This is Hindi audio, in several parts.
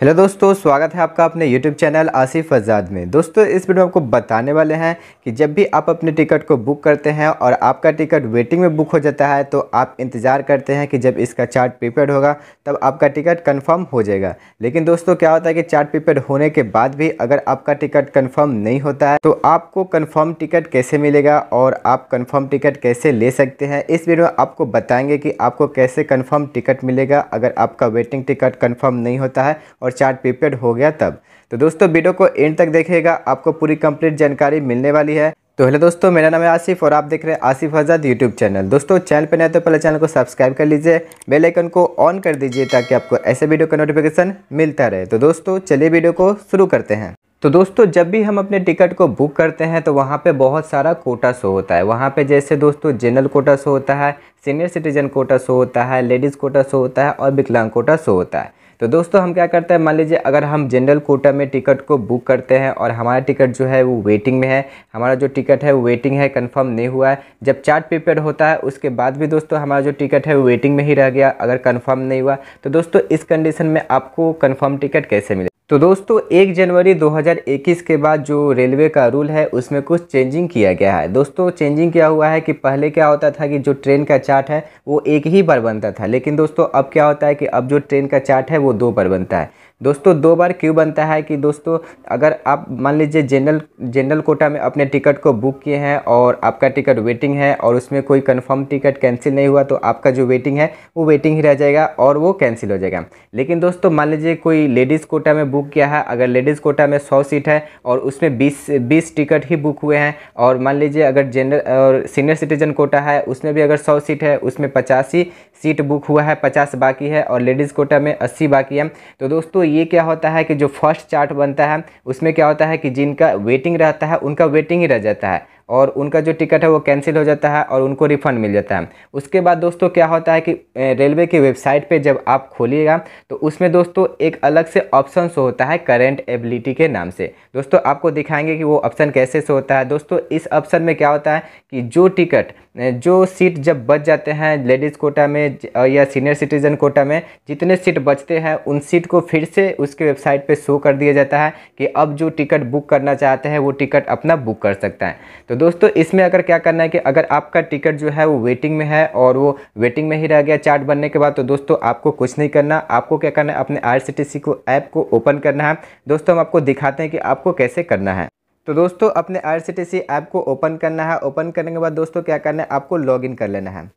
हेलो दोस्तों स्वागत है आपका अपने यूट्यूब चैनल आसिफ आज़ाद में दोस्तों इस वीडियो में आपको बताने वाले हैं कि जब भी आप अपने टिकट को बुक करते हैं और आपका टिकट वेटिंग में बुक हो जाता है तो आप इंतज़ार करते हैं कि जब इसका चार्ट प्रीपेड होगा तब आपका टिकट कंफर्म हो जाएगा लेकिन दोस्तों क्या होता है कि चार्ट प्रीपेड होने के बाद भी अगर आपका टिकट कन्फर्म नहीं होता है तो आपको कन्फर्म टिकट कैसे मिलेगा और आप कन्फर्म टिकट कैसे ले सकते हैं इस वीडियो में आपको बताएँगे कि आपको कैसे कन्फर्म टिकट मिलेगा अगर आपका वेटिंग टिकट कन्फर्म नहीं होता है और चार्ट प्रिपेयर हो गया तब तो दोस्तों वीडियो को एंड तक देखेगा आपको पूरी कंप्लीट जानकारी मिलने वाली है तो हेलो दोस्तों मेरा नाम है आसिफ और आप देख रहे हैं आसिफ आज़ाद यूट्यूब चैनल दोस्तों चैनल पर नए तो पहले चैनल को सब्सक्राइब कर लीजिए बेल आइकन को ऑन कर दीजिए ताकि आपको ऐसे वीडियो का नोटिफिकेशन मिलता रहे तो दोस्तों चलिए वीडियो को शुरू करते हैं तो दोस्तों जब भी हम अपने टिकट को बुक करते हैं तो वहाँ पे बहुत सारा कोटा शो होता है वहाँ पे जैसे दोस्तों जनरल कोटा शो होता है सीनियर सिटीजन कोटा शो होता है लेडीज़ कोटा शो होता है और विकलांग कोटा शो होता है तो दोस्तों हम क्या करते हैं मान लीजिए अगर हम जनरल कोटा में टिकट को बुक करते हैं और हमारा टिकट जो है वो वेटिंग में है हमारा जो टिकट है वो वेटिंग है कंफर्म नहीं हुआ है जब चार्ट प्रिपेयर होता है उसके बाद भी दोस्तों हमारा जो टिकट है वो वेटिंग में ही रह गया अगर कंफर्म नहीं हुआ तो दोस्तों इस कंडीशन में आपको कन्फर्म टिकट कैसे मिलेगा तो दोस्तों एक जनवरी 2021 के बाद जो रेलवे का रूल है उसमें कुछ चेंजिंग किया गया है दोस्तों चेंजिंग क्या हुआ है कि पहले क्या होता था कि जो ट्रेन का चार्ट है वो एक ही बार बनता था लेकिन दोस्तों अब क्या होता है कि अब जो ट्रेन का चार्ट है वो दो बार बनता है दोस्तों दो बार क्यों बनता है कि दोस्तों अगर आप मान लीजिए जनरल जनरल कोटा में अपने टिकट को बुक किए हैं और आपका टिकट वेटिंग है और उसमें कोई कंफर्म टिकट कैंसिल नहीं हुआ तो आपका जो वेटिंग है वो वेटिंग ही रह जाएगा और वो कैंसिल हो जाएगा लेकिन दोस्तों मान लीजिए कोई लेडीज़ कोटा में बुक किया है अगर लेडीज़ कोटा में सौ सीट है और उसमें बीस बीस टिकट ही बुक हुए हैं और मान लीजिए अगर जनरल और सीनियर सिटीजन कोटा है उसमें भी अगर सौ सीट है उसमें पचासी सीट बुक हुआ है पचास बाकी है और लेडीज़ कोटा में अस्सी बाकी है तो दोस्तों ये क्या होता है कि जो फर्स्ट चार्ट बनता है उसमें क्या होता है कि जिनका वेटिंग रहता है उनका वेटिंग ही रह जाता है और उनका जो टिकट है वो कैंसिल हो जाता है और उनको रिफ़ंड मिल जाता है उसके बाद दोस्तों क्या होता है कि रेलवे की वेबसाइट पे जब आप खोलिएगा तो उसमें दोस्तों एक अलग से ऑप्शन शो होता है करेंट एबिलिटी के नाम से दोस्तों आपको दिखाएंगे कि वो ऑप्शन कैसे शो होता है दोस्तों इस ऑप्शन में क्या होता है कि जो टिकट जो सीट जब बच जाते हैं लेडीज़ कोटा में या सीनियर सिटीज़न कोटा में जितने सीट बचते हैं उन सीट को फिर से उसके वेबसाइट पे शो कर दिया जाता है कि अब जो टिकट बुक करना चाहते हैं वो टिकट अपना बुक कर सकता है तो दोस्तों इसमें अगर क्या करना है कि अगर आपका टिकट जो है वो वेटिंग में है और वो वेटिंग में ही रह गया चार्ट बनने के बाद तो दोस्तों आपको कुछ नहीं करना आपको क्या करना है अपने आर को ऐप को ओपन करना है दोस्तों हम आपको दिखाते हैं कि आपको कैसे करना है तो दोस्तों अपने आर ऐप को ओपन करना है ओपन करने के बाद दोस्तों क्या करना है आपको लॉग कर लेना है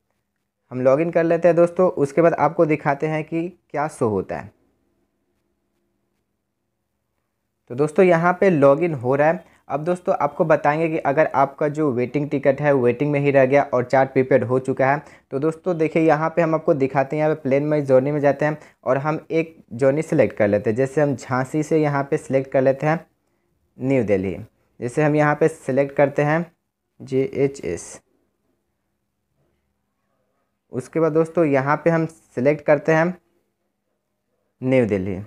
हम लॉगिन कर लेते हैं दोस्तों उसके बाद आपको दिखाते हैं कि क्या शो होता है तो दोस्तों यहाँ पे लॉगिन हो रहा है अब दोस्तों आपको बताएंगे कि अगर आपका जो वेटिंग टिकट है वेटिंग में ही रह गया और चार्ट प्रीपेड हो चुका है तो दोस्तों देखिए यहाँ पे हम आपको दिखाते हैं यहाँ पे प्लेन में जोनी में जाते हैं और हम एक जोनी सेलेक्ट कर लेते हैं जैसे हम झांसी से यहाँ पे सिलेक्ट कर लेते हैं न्यू दिल्ली जैसे हम यहाँ पर सिलेक्ट करते हैं जे एच एस उसके बाद दोस्तों यहाँ पर हम सिलेक्ट करते हैं न्यू दिल्ली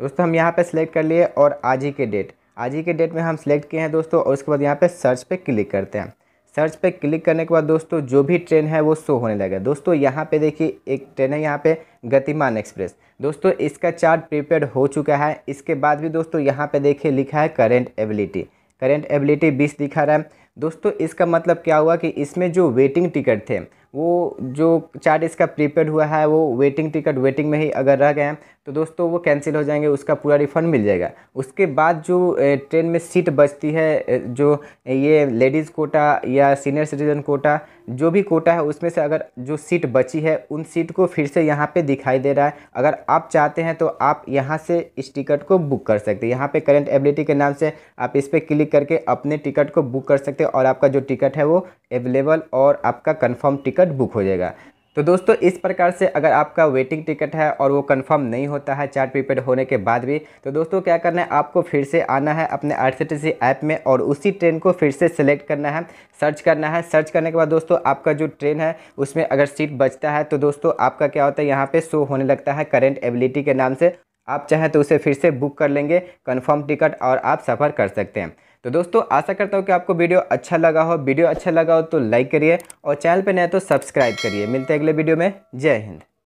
दोस्तों हम यहाँ पे सिलेक्ट कर लिए और आज ही के डेट आज ही के डेट में हम सिलेक्ट किए हैं दोस्तों और उसके बाद यहाँ पे सर्च पे क्लिक करते हैं सर्च पे क्लिक करने के बाद दोस्तों जो भी ट्रेन है वो शो होने लगा दोस्तों यहाँ पे देखिए एक ट्रेन है यहाँ पे गतिमान एक्सप्रेस दोस्तों इसका चार्ट प्रिपेयर हो चुका है इसके बाद भी दोस्तों यहाँ पे देखिए लिखा है करेंट एबिलिटी करेंट एबिलिटी बीस दिखा रहा है दोस्तों इसका मतलब क्या हुआ कि इसमें जो वेटिंग टिकट थे वो जो चार डेज़ का प्रीपेड हुआ है वो वेटिंग टिकट वेटिंग में ही अगर रह गए हैं तो दोस्तों वो कैंसिल हो जाएंगे उसका पूरा रिफ़ंड मिल जाएगा उसके बाद जो ट्रेन में सीट बचती है जो ये लेडीज़ कोटा या सीनियर सिटीज़न कोटा जो भी कोटा है उसमें से अगर जो सीट बची है उन सीट को फिर से यहाँ पे दिखाई दे रहा है अगर आप चाहते हैं तो आप यहाँ से इस टिकट को बुक कर सकते हैं यहाँ पे करंट एबिलिटी के नाम से आप इस पर क्लिक करके अपने टिकट को बुक कर सकते हैं और आपका जो टिकट है वो अवेलेबल और आपका कन्फर्म टिकट टिकट बुक हो जाएगा तो दोस्तों इस प्रकार से अगर आपका वेटिंग टिकट है और वो कंफर्म नहीं होता है चार्ट प्रीपेड होने के बाद भी तो दोस्तों क्या करना है आपको फिर से आना है अपने आर ऐप में और उसी ट्रेन को फिर से सेलेक्ट करना है सर्च करना है सर्च करने के बाद दोस्तों आपका जो ट्रेन है उसमें अगर सीट बचता है तो दोस्तों आपका क्या होता है यहाँ पर शो होने लगता है करेंट एबिलिटी के नाम से आप चाहें तो उसे फिर से बुक कर लेंगे कन्फर्म टिकट और आप सफ़र कर सकते हैं तो दोस्तों आशा करता हूँ कि आपको वीडियो अच्छा लगा हो वीडियो अच्छा लगा हो तो लाइक करिए और चैनल पर नए तो सब्सक्राइब करिए मिलते हैं अगले वीडियो में जय हिंद